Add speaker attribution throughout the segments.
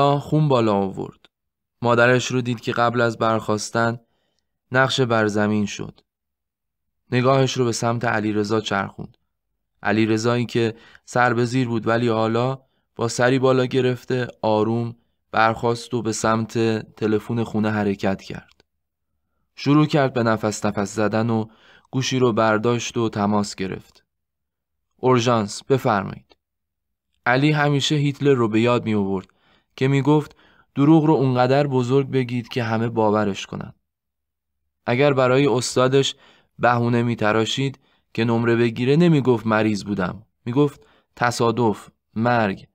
Speaker 1: خون بالا آورد. مادرش رو دید که قبل از برخواستن نقش بر زمین شد. نگاهش رو به سمت علیرضا چرخوند. علیرضایی که سر به زیر بود ولی حالا با سری بالا گرفته آروم برخواست و به سمت تلفن خونه حرکت کرد. شروع کرد به نفس نفس زدن و گوشی رو برداشت و تماس گرفت. اورژانس بفرمایید. علی همیشه هیتلر رو به یاد می آورد که می گفت دروغ رو اونقدر بزرگ بگید که همه باورش کنند. اگر برای استادش بهونه می تراشید که نمره بگیره نمی گفت مریض بودم. می گفت تصادف، مرگ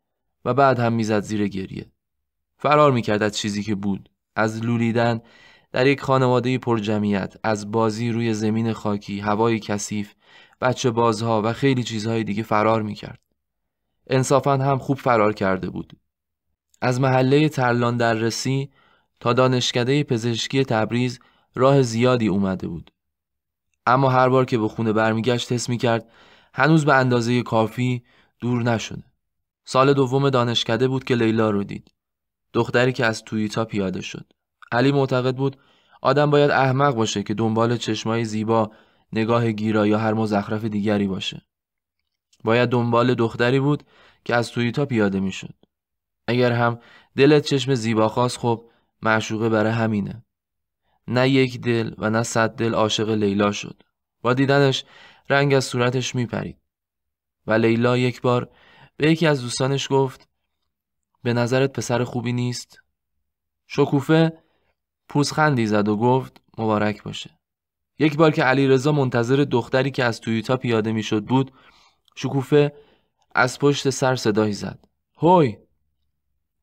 Speaker 1: و بعد هم میزد زیر گریه. فرار می کرد از چیزی که بود. از لولیدن در یک خانواده پرجمعیت، از بازی روی زمین خاکی، هوای کثیف، بچه بازها و خیلی چیزهای دیگه فرار می کرد. انصافا هم خوب فرار کرده بود. از محله ترلان دررسی تا دانشکده پزشکی تبریز راه زیادی اومده بود. اما هر بار که به خونه برمیگشت حس میکرد هنوز به اندازه کافی دور نشده. سال دوم دانشکده بود که لیلا رو دید. دختری که از تویتا پیاده شد. علی معتقد بود آدم باید احمق باشه که دنبال چشمای زیبا، نگاه گیرا یا هر مزخرف دیگری باشه. باید دنبال دختری بود که از تویتا پیاده میشد. اگر هم دلت چشم زیبا خواست خب معشوقه برای همینه نه یک دل و نه صد دل عاشق لیلا شد با دیدنش رنگ از صورتش میپرید و لیلا یک بار به یکی از دوستانش گفت به نظرت پسر خوبی نیست شکوفه پوزخندی زد و گفت مبارک باشه یک بار که علیرضا منتظر دختری که از تویوتا پیاده میشد بود شکوفه از پشت سر صدایی زد هوی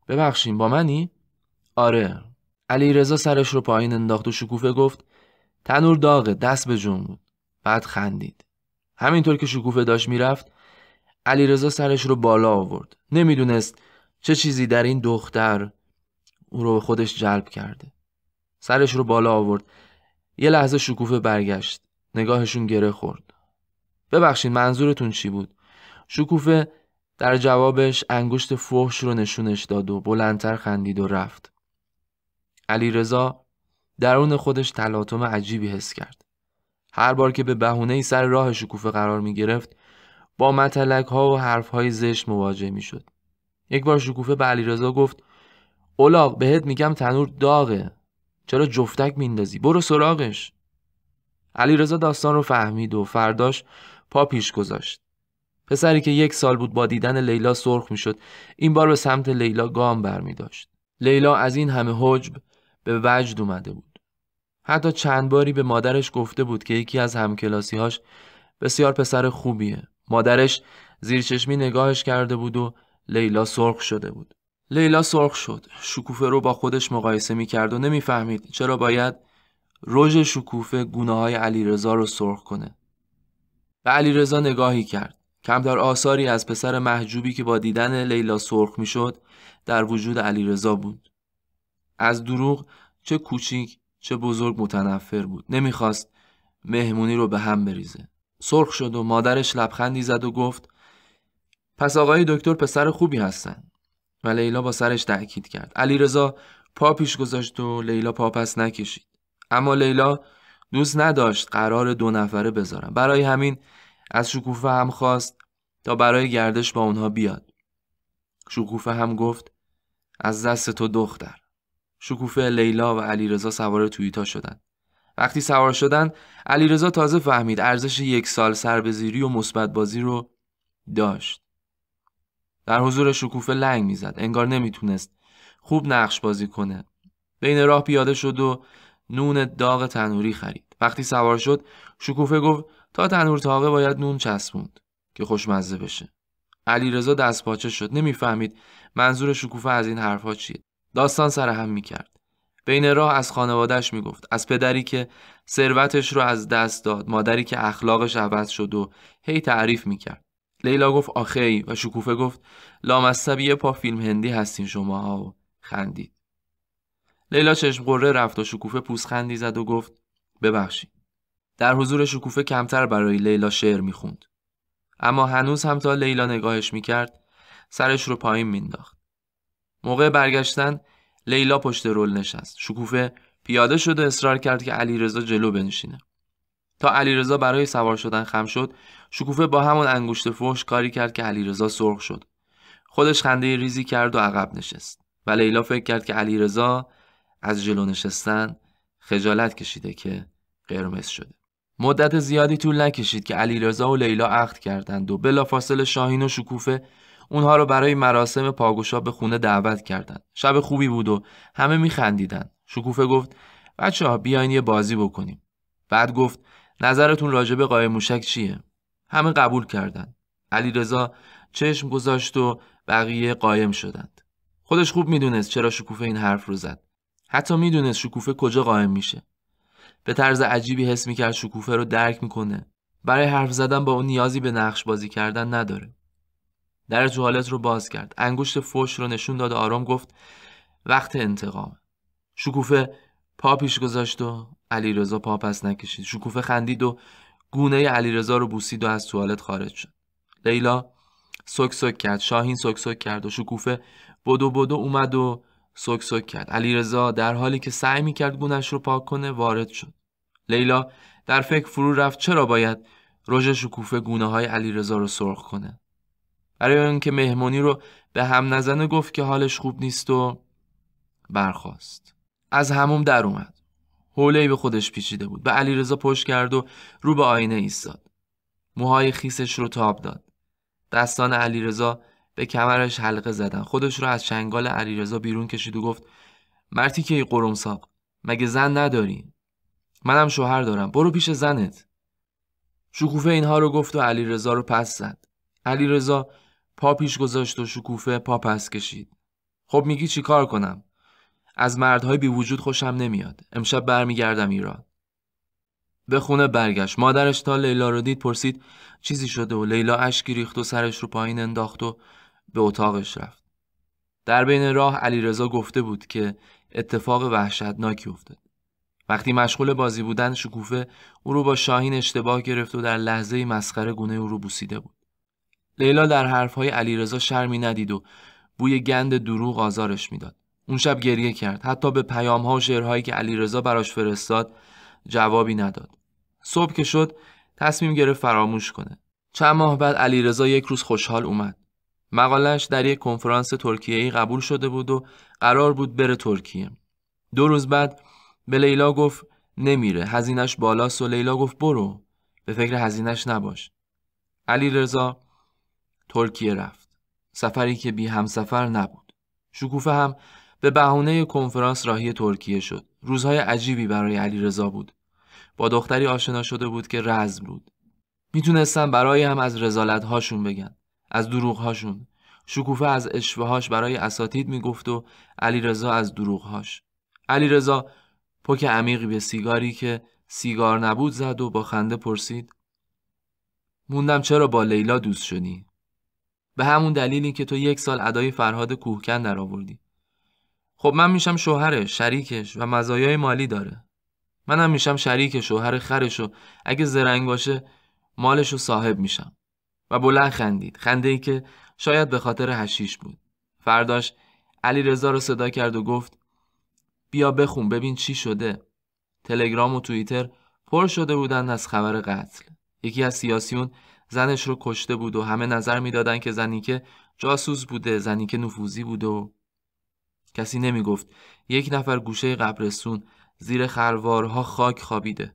Speaker 1: ببخشین با منی؟ آره علی رضا سرش رو پایین انداخت و شکوفه گفت تنور داغه دست به جون بود بعد خندید همینطور که شکوفه داشت میرفت علی رضا سرش رو بالا آورد نمیدونست چه چیزی در این دختر او رو به خودش جلب کرده سرش رو بالا آورد یه لحظه شکوفه برگشت نگاهشون گره خورد ببخشید منظورتون چی بود شکوفه در جوابش انگشت فحش رو نشونش داد و بلندتر خندید و رفت. علیرضا درون خودش تلاطم عجیبی حس کرد. هر بار که به بهونه ای سر راه شکوفه قرار می گرفت با متلک ها و حرف های زشت مواجه می شد. یک بار شکوفه به علیرضا گفت اولاق بهت میگم تنور داغه چرا جفتک میندازی برو سراغش علیرضا داستان رو فهمید و فرداش پا پیش گذاشت پسری که یک سال بود با دیدن لیلا سرخ میشد این بار به سمت لیلا گام برمی داشت. لیلا از این همه حجب به وجد اومده بود. حتی چند باری به مادرش گفته بود که یکی از همکلاسیهاش بسیار پسر خوبیه. مادرش زیرچشمی نگاهش کرده بود و لیلا سرخ شده بود. لیلا سرخ شد. شکوفه رو با خودش مقایسه می کرد و نمیفهمید چرا باید رژ شکوفه گونه های علیرضا رو سرخ کنه. به علیرضا نگاهی کرد. کمتر آثاری از پسر محجوبی که با دیدن لیلا سرخ میشد در وجود علیرضا بود از دروغ چه کوچیک چه بزرگ متنفر بود نمیخواست مهمونی رو به هم بریزه سرخ شد و مادرش لبخندی زد و گفت پس آقای دکتر پسر خوبی هستن و لیلا با سرش تأکید کرد علیرضا پا پیش گذاشت و لیلا پا پس نکشید اما لیلا دوست نداشت قرار دو نفره بذارن برای همین از شکوفه هم خواست تا برای گردش با اونها بیاد. شکوفه هم گفت از دست تو دختر. شکوفه لیلا و علیرضا سوار تویتا شدند. وقتی سوار شدن علیرضا تازه فهمید ارزش یک سال سربزیری و مثبت بازی رو داشت. در حضور شکوفه لنگ میزد انگار نمیتونست خوب نقش بازی کنه. بین راه پیاده شد و نون داغ تنوری خرید. وقتی سوار شد شکوفه گفت تا تنور تاقه باید نون چسبوند. که خوشمزه بشه علیرضا دست پاچه شد نمیفهمید منظور شکوفه از این حرفها چیه داستان سر هم میکرد بین راه از خانوادهش میگفت از پدری که ثروتش رو از دست داد مادری که اخلاقش عوض شد و هی تعریف میکرد لیلا گفت آخی و شکوفه گفت لامصبی پا فیلم هندی هستین شماها و خندید لیلا چشم قره رفت و شکوفه پوسخندی زد و گفت ببخشید در حضور شکوفه کمتر برای لیلا شعر میخوند اما هنوز هم تا لیلا نگاهش میکرد سرش رو پایین مینداخت موقع برگشتن لیلا پشت رول نشست شکوفه پیاده شد و اصرار کرد که علیرضا جلو بنشینه تا علیرضا برای سوار شدن خم شد شکوفه با همون انگشت فوش کاری کرد که علیرضا سرخ شد خودش خنده ریزی کرد و عقب نشست و لیلا فکر کرد که علیرضا از جلو نشستن خجالت کشیده که قرمز شده مدت زیادی طول نکشید که علیرضا و لیلا عقد کردند و بلافاصله شاهین و شکوفه اونها رو برای مراسم پاگوشا به خونه دعوت کردند. شب خوبی بود و همه میخندیدن. شکوفه گفت بچه ها بیاین یه بازی بکنیم. بعد گفت نظرتون راجع به قایم موشک چیه؟ همه قبول کردند. علیرضا چشم گذاشت و بقیه قایم شدند. خودش خوب میدونست چرا شکوفه این حرف رو زد. حتی میدونست شکوفه کجا قایم میشه. به طرز عجیبی حس میکرد شکوفه رو درک میکنه برای حرف زدن با اون نیازی به نقش بازی کردن نداره در توالت رو باز کرد انگشت فوش رو نشون داد آرام گفت وقت انتقام شکوفه پا پیش گذاشت و علیرضا پا پس نکشید شکوفه خندید و گونه علیرضا رو بوسید و از توالت خارج شد لیلا سک سک کرد شاهین سک سک کرد و شکوفه بدو بدو اومد و سک سک کرد علیرضا در حالی که سعی میکرد گونش رو پاک کنه وارد شد لیلا در فکر فرو رفت چرا باید رژ شکوفه گونه های علی رزا رو سرخ کنه. برای که مهمونی رو به هم نزنه گفت که حالش خوب نیست و برخواست. از هموم در اومد. حوله به خودش پیچیده بود. به علیرضا پشت کرد و رو به آینه ایستاد. موهای خیسش رو تاب داد. دستان علیرضا به کمرش حلقه زدن. خودش رو از چنگال علیرضا بیرون کشید و گفت: "مرتی که قرمساق، مگه زن نداری؟" منم شوهر دارم برو پیش زنت شکوفه اینها رو گفت و علیرضا رو پس زد علیرضا پا پیش گذاشت و شکوفه پا پس کشید خب میگی چی کار کنم از مردهای بی وجود خوشم نمیاد امشب برمیگردم ایران به خونه برگشت مادرش تا لیلا رو دید پرسید چیزی شده و لیلا اشکی ریخت و سرش رو پایین انداخت و به اتاقش رفت در بین راه علیرضا گفته بود که اتفاق وحشتناکی افتاد وقتی مشغول بازی بودن شکوفه او رو با شاهین اشتباه گرفت و در لحظه مسخره گونه او رو بوسیده بود. لیلا در حرفهای علیرضا شرمی ندید و بوی گند دروغ آزارش میداد. اون شب گریه کرد. حتی به ها و شعرهایی که علیرضا براش فرستاد جوابی نداد. صبح که شد تصمیم گرفت فراموش کنه. چند ماه بعد علیرضا یک روز خوشحال اومد. مقالش در یک کنفرانس ای قبول شده بود و قرار بود بره ترکیه. دو روز بعد به لیلا گفت نمیره هزینش بالاست و لیلا گفت برو به فکر هزینش نباش علی رضا ترکیه رفت سفری که بی همسفر نبود شکوفه هم به بهونه کنفرانس راهی ترکیه شد روزهای عجیبی برای علی رضا بود با دختری آشنا شده بود که رزم بود میتونستن برای هم از رزالت هاشون بگن از دروغ هاشون شکوفه از اشوههاش برای اساتید میگفت و علی رضا از علی رضا، پک عمیقی به سیگاری که سیگار نبود زد و با خنده پرسید موندم چرا با لیلا دوست شدی؟ به همون دلیلی که تو یک سال ادای فرهاد کوهکن درآوردی. آوردی. خب من میشم شوهرش، شریکش و مزایای مالی داره. منم میشم شریک شوهر خرش و اگه زرنگ باشه مالشو صاحب میشم. و بلند خندید. خنده ای که شاید به خاطر هشیش بود. فرداش علی رزا رو صدا کرد و گفت بیا بخون ببین چی شده تلگرام و توییتر پر شده بودند از خبر قتل یکی از سیاسیون زنش رو کشته بود و همه نظر میدادند که زنی که جاسوس بوده زنی که نفوذی بوده و کسی نمیگفت یک نفر گوشه قبرستون زیر خروارها خاک خوابیده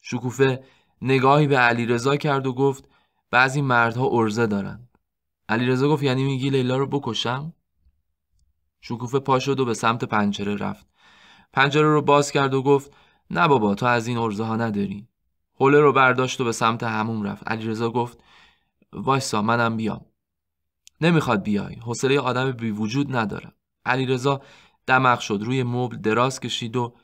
Speaker 1: شکوفه نگاهی به علیرضا کرد و گفت بعضی مردها ارزه دارن علیرضا گفت یعنی میگی لیلا رو بکشم شکوفه پا شد و به سمت پنجره رفت پنجره رو باز کرد و گفت نه بابا تو از این ارزه ها نداری حوله رو برداشت و به سمت هموم رفت علیرضا گفت وایسا منم بیام نمیخواد بیای حوصله آدم بی وجود ندارم علیرضا دمق شد روی مبل دراز کشید و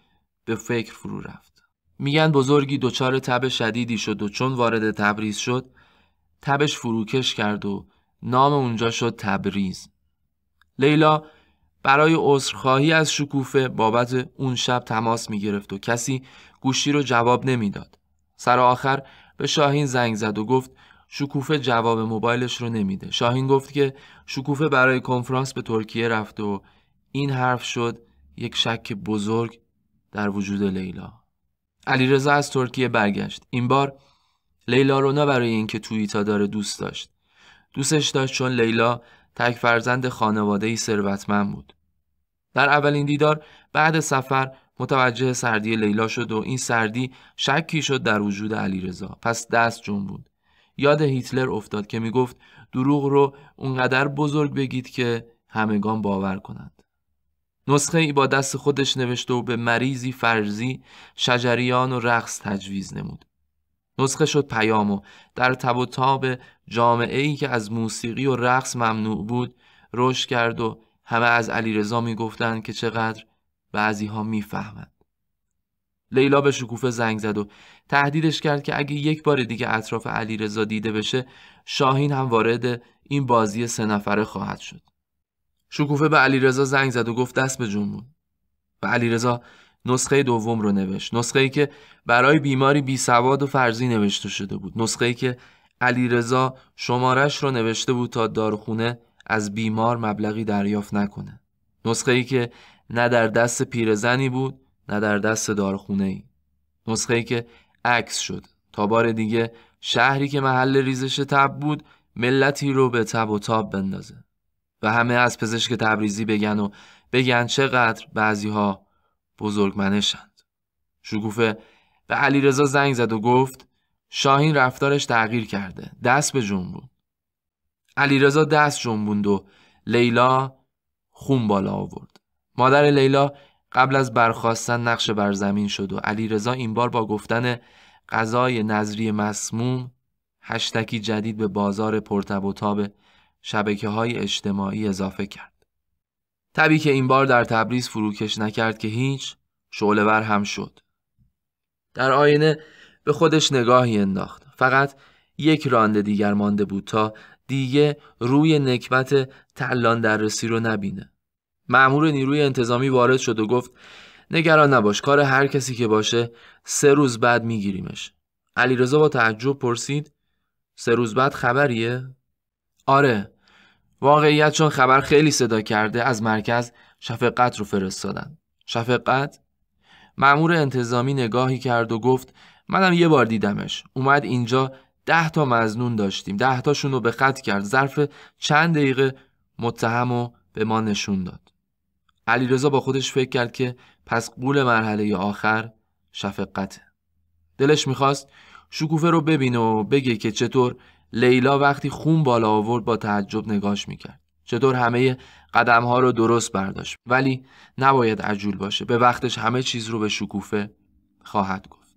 Speaker 1: به فکر فرو رفت میگن بزرگی دچار تب شدیدی شد و چون وارد تبریز شد تبش فروکش کرد و نام اونجا شد تبریز لیلا برای عذرخواهی از شکوفه بابت اون شب تماس می گرفت و کسی گوشی رو جواب نمیداد. سر آخر به شاهین زنگ زد و گفت شکوفه جواب موبایلش رو نمیده. شاهین گفت که شکوفه برای کنفرانس به ترکیه رفت و این حرف شد یک شک بزرگ در وجود لیلا. علیرضا از ترکیه برگشت. این بار لیلا رو نه برای اینکه توییتا داره دوست داشت. دوستش داشت چون لیلا تک فرزند خانواده ثروتمند بود. در اولین دیدار بعد سفر متوجه سردی لیلا شد و این سردی شکی شد در وجود علیرضا پس دست بود یاد هیتلر افتاد که میگفت دروغ رو اونقدر بزرگ بگید که همگان باور کنند نسخه ای با دست خودش نوشته و به مریضی فرزی شجریان و رقص تجویز نمود نسخه شد پیام و در تب و تاب جامعه ای که از موسیقی و رقص ممنوع بود رشد کرد و همه از علیرضا میگفتند که چقدر بعضی ها میفهمند لیلا به شکوفه زنگ زد و تهدیدش کرد که اگه یک بار دیگه اطراف علیرضا دیده بشه شاهین هم وارد این بازی سه نفره خواهد شد شکوفه به علیرضا زنگ زد و گفت دست به جون و و علیرضا نسخه دوم رو نوشت نسخه ای که برای بیماری بی سواد و فرضی نوشته شده بود نسخه ای که علیرضا شمارش رو نوشته بود تا داروخونه از بیمار مبلغی دریافت نکنه نسخه ای که نه در دست پیرزنی بود نه در دست داروخونه ای نسخه ای که عکس شد تا بار دیگه شهری که محل ریزش تب بود ملتی رو به تب و تاب بندازه و همه از پزشک تبریزی بگن و بگن چقدر بعضی ها بزرگمنشند. شکوفه به علیرضا زنگ زد و گفت شاهین رفتارش تغییر کرده. دست به جنبون. علیرضا دست جنبوند و لیلا خون بالا آورد. مادر لیلا قبل از برخواستن نقش بر زمین شد و علیرضا این بار با گفتن غذای نظری مسموم هشتکی جدید به بازار پرتب و تاب شبکه های اجتماعی اضافه کرد. تبی که این بار در تبریز فروکش نکرد که هیچ شغلور هم شد در آینه به خودش نگاهی انداخت فقط یک رانده دیگر مانده بود تا دیگه روی نکبت تلان رسی رو نبینه معمور نیروی انتظامی وارد شد و گفت نگران نباش کار هر کسی که باشه سه روز بعد میگیریمش علیرضا با تعجب پرسید سه روز بعد خبریه آره واقعیت چون خبر خیلی صدا کرده از مرکز شفقت رو فرستادن شفقت مأمور انتظامی نگاهی کرد و گفت منم یه بار دیدمش اومد اینجا ده تا مزنون داشتیم ده تاشون رو به خط کرد ظرف چند دقیقه متهم و به ما نشون داد علی رضا با خودش فکر کرد که پس قول مرحله آخر شفقته دلش میخواست شکوفه رو ببینه و بگه که چطور لیلا وقتی خون بالا آورد با تعجب نگاش میکرد چطور همه قدم ها رو درست برداشت ولی نباید عجول باشه به وقتش همه چیز رو به شکوفه خواهد گفت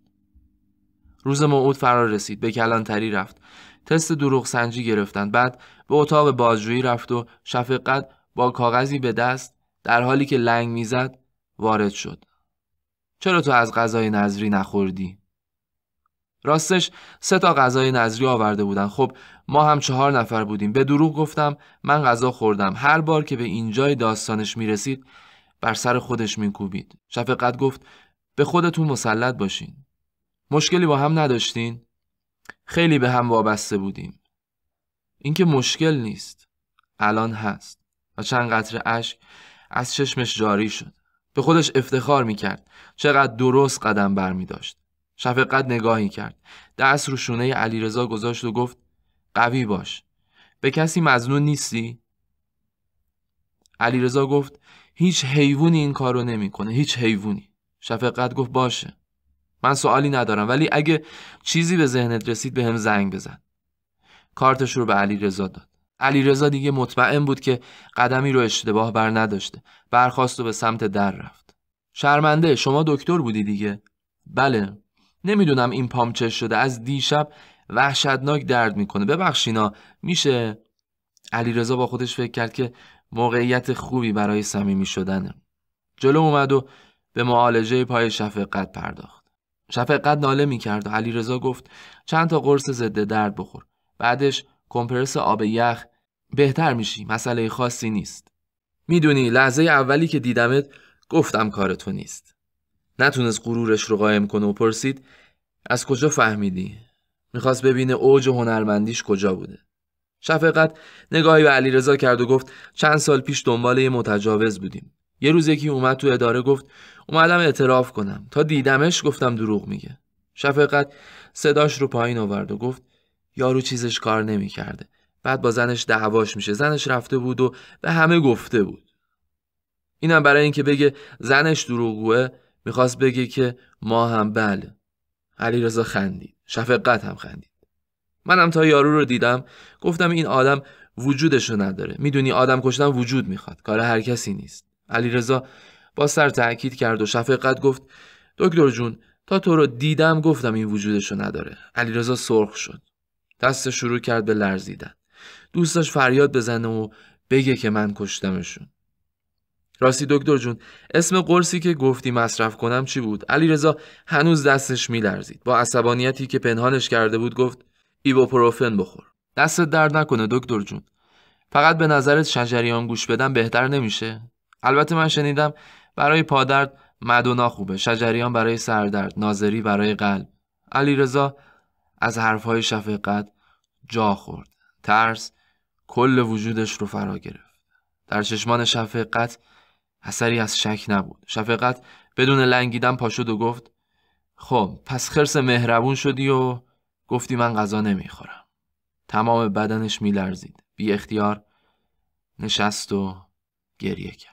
Speaker 1: روز موعود فرا رسید به کلانتری رفت تست دروغ سنجی گرفتند بعد به اتاق بازجویی رفت و شفقت با کاغذی به دست در حالی که لنگ میزد وارد شد چرا تو از غذای نظری نخوردی راستش سه تا غذای نظری آورده بودن خب ما هم چهار نفر بودیم به دروغ گفتم من غذا خوردم هر بار که به اینجای داستانش میرسید بر سر خودش میکوبید شفقت گفت به خودتون مسلط باشین مشکلی با هم نداشتین خیلی به هم وابسته بودیم اینکه مشکل نیست الان هست و چند قطر اشک از چشمش جاری شد به خودش افتخار میکرد چقدر درست قدم برمیداشت داشت شفقت نگاهی کرد دست رو شونه علیرضا گذاشت و گفت قوی باش به کسی مزنون نیستی علیرضا گفت هیچ حیوانی این کارو نمیکنه هیچ حیوانی شفقت گفت باشه من سوالی ندارم ولی اگه چیزی به ذهنت رسید بهم هم زنگ بزن کارتش رو به علیرضا داد علیرضا دیگه مطمئن بود که قدمی رو اشتباه بر نداشته برخواست و به سمت در رفت شرمنده شما دکتر بودی دیگه بله نمیدونم این پام چه شده از دیشب وحشتناک درد میکنه ببخشینا میشه علیرضا با خودش فکر کرد که موقعیت خوبی برای صمیمی شدنه جلو اومد و به معالجه پای شفقت پرداخت شفقت ناله میکرد و علیرضا گفت چند تا قرص ضد درد بخور بعدش کمپرس آب یخ بهتر میشی مسئله خاصی نیست میدونی لحظه اولی که دیدمت گفتم کار نیست نتونست غرورش رو قایم کنه و پرسید از کجا فهمیدی؟ میخواست ببینه اوج هنرمندیش کجا بوده. شفقت نگاهی به علیرضا کرد و گفت چند سال پیش دنبال یه متجاوز بودیم. یه روز یکی اومد تو اداره گفت اومدم اعتراف کنم تا دیدمش گفتم دروغ میگه. شفقت صداش رو پایین آورد و گفت یارو چیزش کار نمیکرده. بعد با زنش دعواش میشه. زنش رفته بود و به همه گفته بود. اینم برای اینکه بگه زنش دروغگوه میخواست بگه که ما هم بله علیرضا خندید شفقت هم خندید منم تا یارو رو دیدم گفتم این آدم وجودشو نداره میدونی آدم کشتن وجود میخواد کار هر کسی نیست علیرضا با سر تأکید کرد و شفقت گفت دکتر جون تا تو رو دیدم گفتم این وجودشو نداره علیرضا سرخ شد دست شروع کرد به لرزیدن دوستش فریاد بزنه و بگه که من کشتمشون راستی دکتر جون اسم قرصی که گفتی مصرف کنم چی بود علیرضا هنوز دستش میلرزید با عصبانیتی که پنهانش کرده بود گفت ایبوپروفن بخور دستت درد نکنه دکتر جون فقط به نظرت شجریان گوش بدم بهتر نمیشه البته من شنیدم برای پادرد مدونا خوبه شجریان برای سردرد نازری برای قلب علیرضا از حرفهای شفقت جا خورد ترس کل وجودش رو فرا گرفت در چشمان شفقت اثری از شک نبود شفقت بدون لنگیدن پاشد و گفت خب پس خرس مهربون شدی و گفتی من غذا نمیخورم تمام بدنش میلرزید بی اختیار نشست و گریه کرد